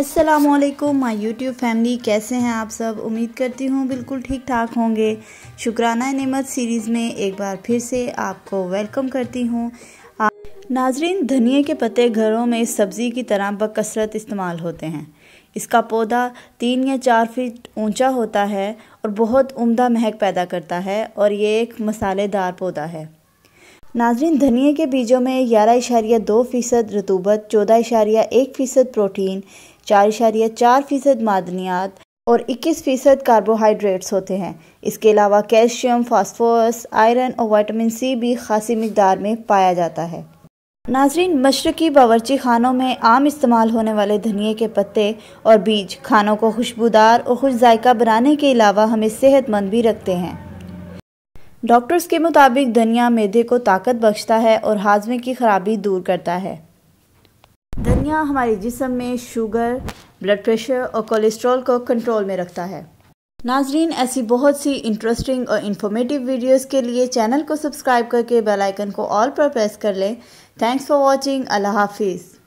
Aslam my YouTube family कैसे हैं आप सब उम्मीद करती हूँ बिल्कुल ठीक ठाक होंगे शुक्राना नमत सीरीज़ में एक बार फिर से आपको वेलकम करती हूँ नाजरीन धनिए के पत्ते घरों में सब्ज़ी की तरह बकसरत इस्तेमाल होते हैं इसका पौधा तीन या चार फीट ऊंचा होता है और बहुत उम्दा महक पैदा करता है और ये एक मसालेदार पौधा है नाजरीन धनिया के बीजों में ग्यारह इशारिया दो फ़ीसद रतूबत चौदह इशारिया एक फ़ीसद प्रोटीन चार इशारिया चार फ़ीसद मादनियात और इक्कीस फ़ीसद कार्बोहाइड्रेट्स होते हैं इसके अलावा कैल्शियम फास्फोरस आयरन और वाइटामिन सी भी खासी मकदार में पाया जाता है नाजरीन मशरकी बावरची खानों में आम इस्तेमाल होने वाले धनिए के पत्ते और बीज खानों को खुशबूदार और खुश जायका बनाने के अलावा हमें सेहतमंद भी रखते हैं डॉक्टर्स के मुताबिक धनिया मैदे को ताकत बख्शता है और हाजमे की खराबी दूर करता है धनिया हमारे जिसम में शुगर ब्लड प्रेशर और कोलेस्ट्रॉल को कंट्रोल में रखता है नाजरीन ऐसी बहुत सी इंटरेस्टिंग और इन्फॉर्मेटिव वीडियोस के लिए चैनल को सब्सक्राइब करके बेल आइकन को ऑल पर प्रेस कर लें थैंक्स फॉर वॉचिंग अल्लाह हाफिज़